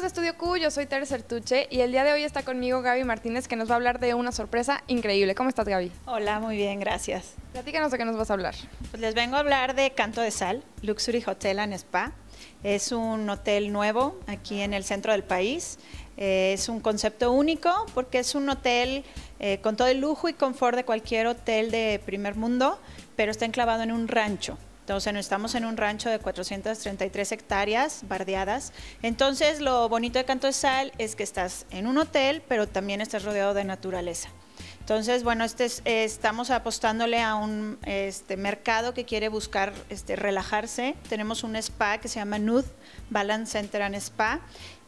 de Estudio Q, yo soy Teresa Sertuche y el día de hoy está conmigo Gaby Martínez que nos va a hablar de una sorpresa increíble. ¿Cómo estás Gaby? Hola, muy bien, gracias. Platícanos de qué nos vas a hablar. Pues les vengo a hablar de Canto de Sal, Luxury Hotel and Spa. Es un hotel nuevo aquí en el centro del país. Eh, es un concepto único porque es un hotel eh, con todo el lujo y confort de cualquier hotel de primer mundo, pero está enclavado en un rancho. Entonces, estamos en un rancho de 433 hectáreas bardeadas. Entonces, lo bonito de Canto de Sal es que estás en un hotel, pero también estás rodeado de naturaleza. Entonces, bueno, este eh, estamos apostándole a un este, mercado que quiere buscar este, relajarse. Tenemos un spa que se llama Nude Balance Center and Spa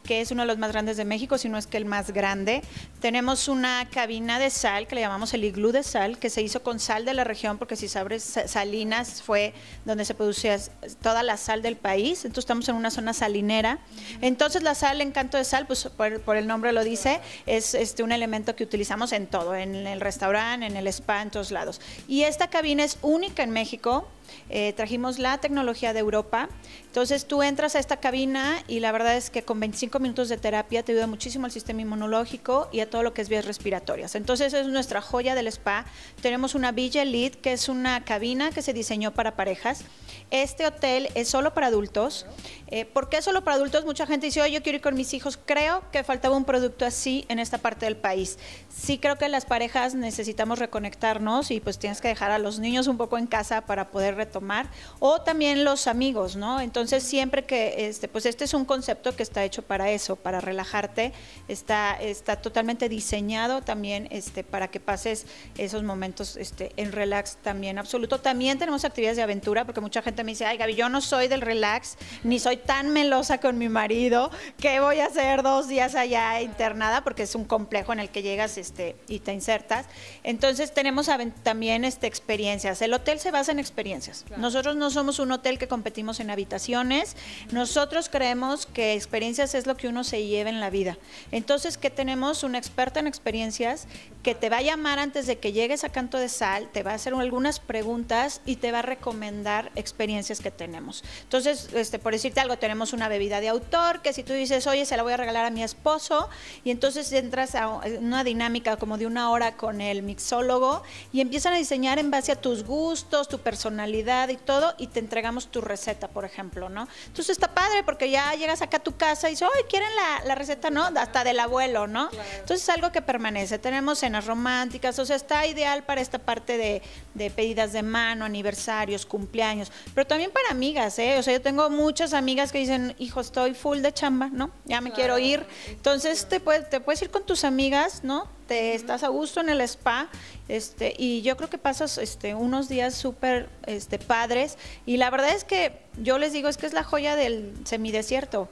que es uno de los más grandes de México, si no es que el más grande. Tenemos una cabina de sal que le llamamos el iglú de sal, que se hizo con sal de la región, porque si sabes, Salinas fue donde se producía toda la sal del país, entonces estamos en una zona salinera. Entonces la sal, el encanto de sal, pues por, el nombre lo dice, es este, un elemento que utilizamos en todo, en el restaurante, en el spa, en todos lados. Y esta cabina es única en México, eh, trajimos la tecnología de Europa. Entonces tú entras a esta cabina y la verdad es que con 25 minutos de terapia te ayuda muchísimo al sistema inmunológico y a todo lo que es vías respiratorias. Entonces es nuestra joya del spa. Tenemos una Villa Elite, que es una cabina que se diseñó para parejas. Este hotel es solo para adultos. Eh, ¿Por qué solo para adultos? Mucha gente dice, yo quiero ir con mis hijos. Creo que faltaba un producto así en esta parte del país. Sí creo que las parejas necesitamos reconectarnos y pues tienes que dejar a los niños un poco en casa para poder retomar, o también los amigos, ¿no? Entonces siempre que, este, pues este es un concepto que está hecho para eso, para relajarte, está, está totalmente diseñado también este, para que pases esos momentos este, en relax también absoluto. También tenemos actividades de aventura, porque mucha gente me dice, ay Gaby, yo no soy del relax, ni soy tan melosa con mi marido, que voy a hacer dos días allá internada, porque es un complejo en el que llegas este, y te insertas. Entonces tenemos también este, experiencias. El hotel se basa en experiencias. Nosotros no somos un hotel que competimos en habitaciones, nosotros creemos que experiencias es lo que uno se lleva en la vida. Entonces, ¿qué tenemos? Una experta en experiencias que te va a llamar antes de que llegues a Canto de Sal, te va a hacer algunas preguntas y te va a recomendar experiencias que tenemos. Entonces, este, por decirte algo, tenemos una bebida de autor que si tú dices, oye, se la voy a regalar a mi esposo, y entonces entras a una dinámica como de una hora con el mixólogo y empiezan a diseñar en base a tus gustos, tu personalidad y todo, y te entregamos tu receta, por ejemplo, ¿no? Entonces está padre porque ya llegas acá a tu casa y dices, oye, ¿quieren la, la receta? No, hasta del abuelo, ¿no? Entonces es algo que permanece. Tenemos en románticas, o sea, está ideal para esta parte de, de pedidas de mano, aniversarios, cumpleaños, pero también para amigas, ¿eh? O sea, yo tengo muchas amigas que dicen, hijo, estoy full de chamba, ¿no? Ya me quiero ir. Entonces te puedes, te puedes ir con tus amigas, ¿no? Te estás a gusto en el spa, este, y yo creo que pasas este, unos días súper este, padres. Y la verdad es que yo les digo, es que es la joya del semidesierto.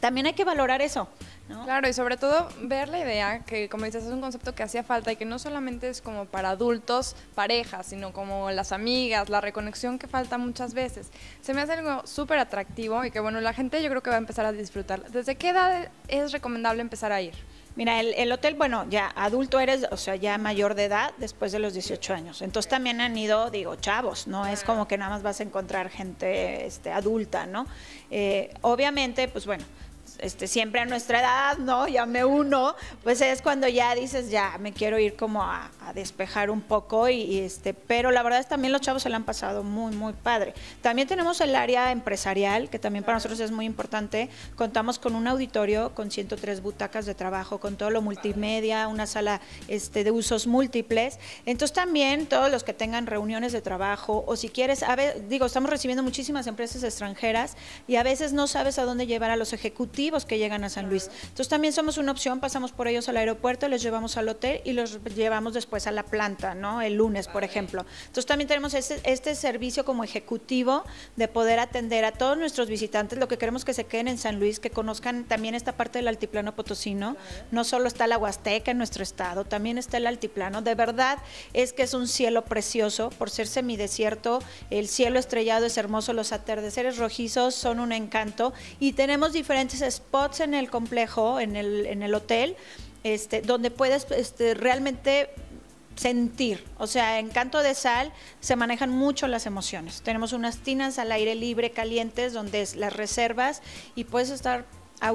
También hay que valorar eso. Claro, y sobre todo ver la idea, que como dices, es un concepto que hacía falta y que no solamente es como para adultos, parejas, sino como las amigas, la reconexión que falta muchas veces. Se me hace algo súper atractivo y que bueno, la gente yo creo que va a empezar a disfrutar. ¿Desde qué edad es recomendable empezar a ir? Mira, el, hotel, bueno, ya adulto eres, o sea, ya mayor de edad, después de los 18 años. Entonces también han ido, digo, chavos, ¿no? Es como que nada más vas a encontrar gente este, adulta, ¿no? Eh, obviamente, pues bueno, este, siempre a nuestra edad, ¿no? Ya me uno, pues es cuando ya dices, ya me quiero ir como a, despejar un poco, y, este, pero la verdad es también los chavos se la han pasado muy, muy padre. También tenemos el área empresarial, que también para nosotros es muy importante. Contamos con un auditorio con 103 butacas de trabajo, con todo lo multimedia, una sala este, de usos múltiples. Entonces también todos los que tengan reuniones de trabajo o si quieres, a ver, digo, estamos recibiendo muchísimas empresas extranjeras y a veces no sabes a dónde llevar a los ejecutivos que llegan a San Luis. Entonces también somos una opción, pasamos por ellos al aeropuerto, les llevamos al hotel y los llevamos después a la planta, ¿no? El lunes, por ejemplo. Entonces también tenemos este, servicio como ejecutivo de poder atender a todos nuestros visitantes, lo que queremos que se queden en San Luis, que conozcan también esta parte del altiplano potosino. No solo está la Huasteca en nuestro estado, también está el altiplano. De verdad es que es un cielo precioso por ser semidesierto, el cielo estrellado es hermoso, los atardeceres rojizos son un encanto y tenemos diferentes spots en el complejo, en el, en el hotel, este, donde puedes este, realmente sentir. O sea, en Canto de Sal se manejan mucho las emociones. Tenemos unas tinas al aire libre, calientes, donde las reservas y puedes estar a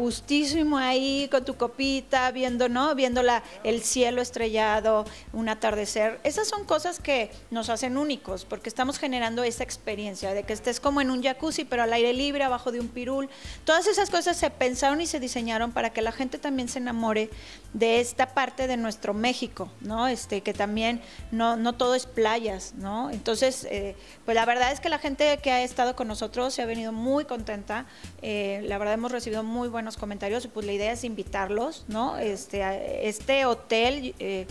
ahí con tu copita, viendo, ¿no? Viendo la, el cielo estrellado, un atardecer. Esas son cosas que nos hacen únicos, porque estamos generando esa experiencia de que estés como en un jacuzzi, pero al aire libre, abajo de un pirul. Todas esas cosas se pensaron y se diseñaron para que la gente también se enamore de esta parte de nuestro México, ¿no? Este, que también no, no todo es playas, ¿no? Entonces, eh, pues la verdad es que la gente que ha estado con nosotros se ha venido muy contenta. Eh, la verdad hemos recibido muy buenos comentarios y pues la idea es invitarlos, ¿no? Este, este hotel... Eh,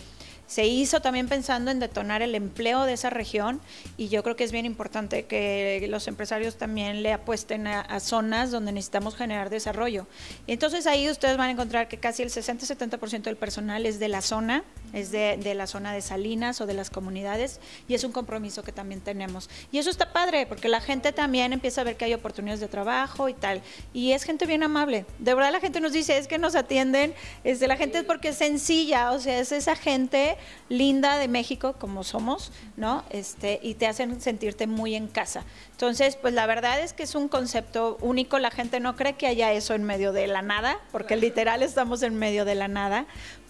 se hizo también pensando en detonar el empleo de esa región y yo creo que es bien importante que los empresarios también le apuesten a, zonas donde necesitamos generar desarrollo. entonces ahí ustedes van a encontrar que casi el 60-70% del personal es de la zona, es de, de, la zona de Salinas o de las comunidades y es un compromiso que también tenemos. Y eso está padre porque la gente también empieza a ver que hay oportunidades de trabajo y tal. Y es gente bien amable. De verdad la gente nos dice, es que nos atienden, es de la gente porque es sencilla, o sea, es esa gente linda de México, como somos, ¿no? Este, y te hacen sentirte muy en casa. Entonces, pues la verdad es que es un concepto único, la gente no cree que haya eso en medio de la nada, porque literal estamos en medio de la nada,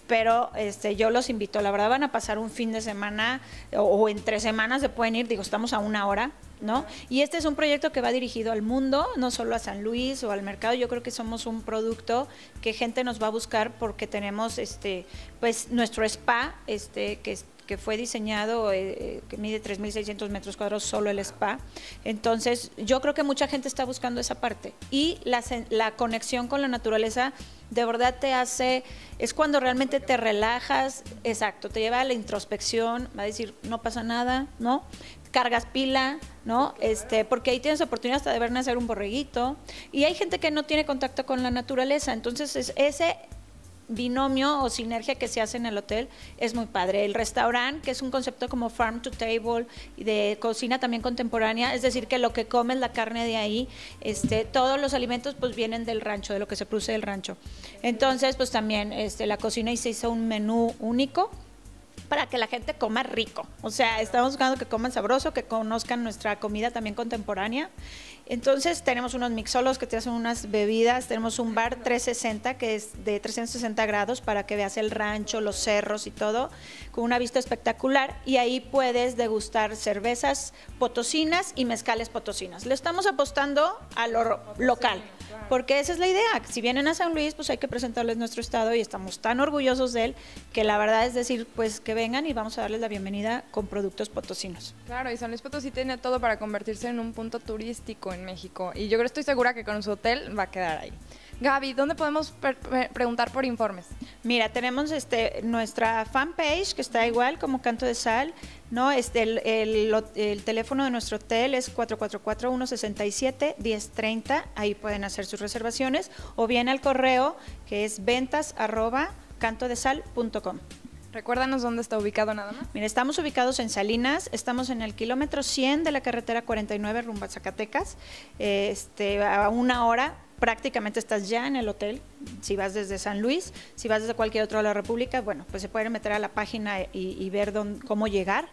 pero este, yo los invito, la verdad van a pasar un fin de semana o, en entre semanas se pueden ir, digo, estamos a una hora, ¿no? Y este es un proyecto que va dirigido al mundo, no solo a San Luis o al mercado. Yo creo que somos un producto que gente nos va a buscar porque tenemos este, pues nuestro spa, este, que fue diseñado, eh, eh, que mide 3.600 metros cuadrados solo el spa. Entonces, yo creo que mucha gente está buscando esa parte. Y la, la conexión con la naturaleza de verdad te hace, es cuando realmente te relajas, exacto, te lleva a la introspección, va a decir, no pasa nada, ¿no? cargas pila, ¿no? Este, porque ahí tienes oportunidad hasta de ver nacer un borreguito. Y hay gente que no tiene contacto con la naturaleza. Entonces, ese binomio o sinergia que se hace en el hotel es muy padre. El restaurante, que es un concepto como farm to table, de cocina también contemporánea, es decir, que lo que comes la carne de ahí, este, todos los alimentos pues vienen del rancho, de lo que se produce del rancho. Entonces, pues también este, la cocina y se hizo un menú único para que la gente coma rico. O sea, estamos buscando que coman sabroso, que conozcan nuestra comida también contemporánea entonces tenemos unos mixolos que te hacen unas bebidas, tenemos un bar 360 que es de 360 grados para que veas el rancho, los cerros y todo, con una vista espectacular y ahí puedes degustar cervezas potosinas y mezcales potosinas. Le estamos apostando a lo local, porque esa es la idea. Si vienen a San Luis, pues hay que presentarles nuestro estado y estamos tan orgullosos de él que la verdad es decir, pues que vengan y vamos a darles la bienvenida con productos potosinos. Claro, y San Luis Potosí tiene todo para convertirse en un punto turístico en México y yo creo estoy segura que con su hotel va a quedar ahí. Gaby, ¿dónde podemos preguntar por informes? Mira, tenemos este, nuestra fanpage que está igual como Canto de Sal, ¿no? Este, el, teléfono de nuestro hotel es 444-167-1030, ahí pueden hacer sus reservaciones o bien al correo que es ventas arroba Recuérdanos dónde está ubicado nada más. Mira, estamos ubicados en Salinas, estamos en el kilómetro 100 de la carretera 49 rumbo a Zacatecas, este, a una hora prácticamente estás ya en el hotel si vas desde San Luis, si vas desde cualquier otro de la República, bueno, pues se pueden meter a la página y, ver cómo llegar.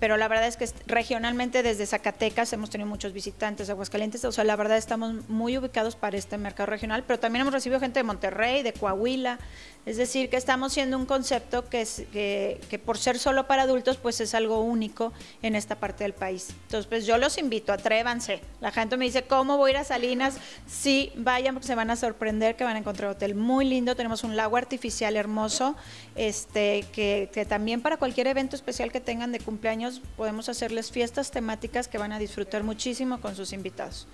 Pero la verdad es que regionalmente desde Zacatecas hemos tenido muchos visitantes de Aguascalientes, o sea, la verdad estamos muy ubicados para este mercado regional, pero también hemos recibido gente de Monterrey, de Coahuila, es decir, que estamos siendo un concepto que, que, que por ser solo para adultos, pues es algo único en esta parte del país. Entonces, pues yo los invito, atrévanse. La gente me dice, ¿cómo voy a ir a Salinas? Sí, vayan porque se van a sorprender que van a encontrar hotel muy lindo, tenemos un lago artificial hermoso, este, que, también para cualquier evento especial que tengan de cumpleaños podemos hacerles fiestas temáticas que van a disfrutar muchísimo con sus invitados.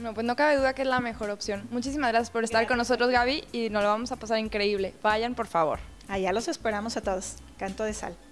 No, pues no cabe duda que es la mejor opción. Muchísimas gracias por estar con nosotros, Gaby, y nos lo vamos a pasar increíble. Vayan, por favor. Allá los esperamos a todos. Canto de sal.